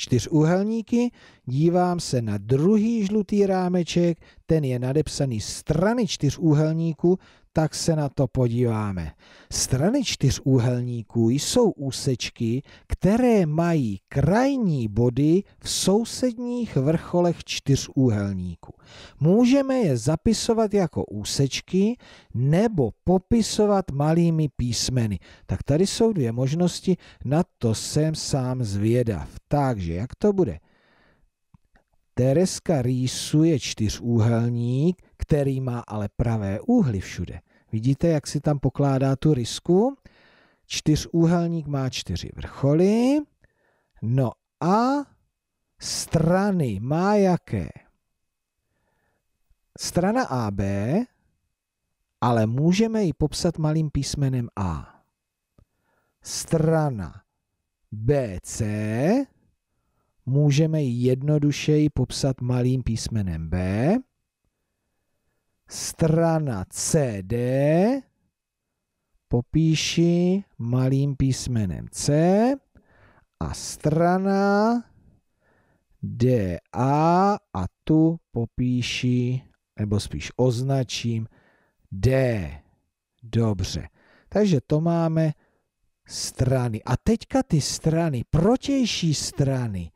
čtyřúhelníky, dívám se na druhý žlutý rámeček, ten je nadepsaný strany čtyřúhelníku, tak se na to podíváme. Strany čtyřúhelníků jsou úsečky, které mají krajní body v sousedních vrcholech čtyřúhelníku. Můžeme je zapisovat jako úsečky nebo popisovat malými písmeny. Tak tady jsou dvě možnosti, na to jsem sám zvědav. Takže jak to bude? Tereska rýsuje čtyřúhelník, který má ale pravé úhly všude. Vidíte, jak si tam pokládá tu risku? Čtyřúhelník má čtyři vrcholy. No a strany má jaké? Strana AB, ale můžeme ji popsat malým písmenem A. Strana BC můžeme ji jednodušeji popsat malým písmenem B strana CD popíši malým písmenem C a strana DA a tu popíši, nebo spíš označím D. Dobře, takže to máme strany. A teďka ty strany, protější strany,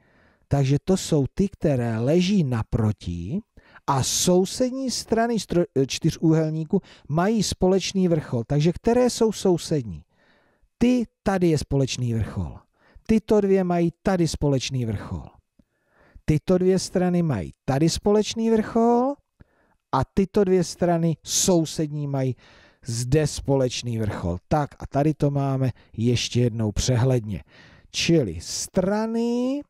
takže to jsou ty, které leží naproti, a sousední strany e, čtyřúhelníku mají společný vrchol. Takže které jsou sousední? Ty, tady je společný vrchol. Tyto dvě mají tady společný vrchol. Tyto dvě strany mají tady společný vrchol a tyto dvě strany sousední mají zde společný vrchol. Tak a tady to máme ještě jednou přehledně. Čili strany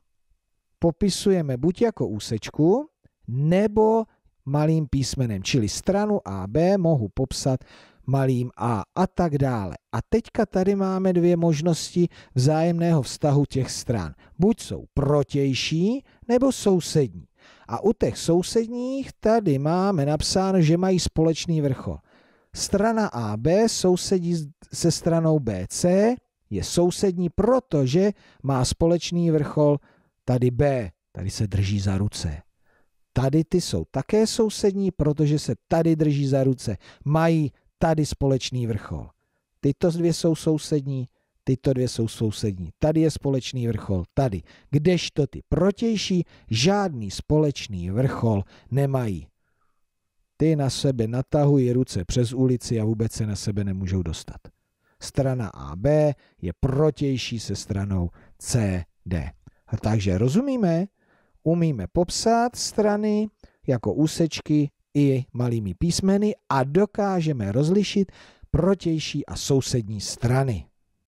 popisujeme buď jako úsečku, nebo malým písmenem, čili stranu AB mohu popsat malým a a tak dále. A teďka tady máme dvě možnosti vzájemného vztahu těch stran. Buď jsou protější, nebo sousední. A u těch sousedních tady máme napsáno, že mají společný vrchol. Strana AB sousedí se stranou BC, je sousední, protože má společný vrchol tady B. Tady se drží za ruce. Tady ty jsou také sousední, protože se tady drží za ruce. Mají tady společný vrchol. Tyto dvě jsou sousední, tyto dvě jsou sousední. Tady je společný vrchol, tady. Kdežto ty protější žádný společný vrchol nemají. Ty na sebe natahují ruce přes ulici a vůbec se na sebe nemůžou dostat. Strana AB je protější se stranou CD. A takže rozumíme, umíme popsat strany jako úsečky i malými písmeny a dokážeme rozlišit protější a sousední strany.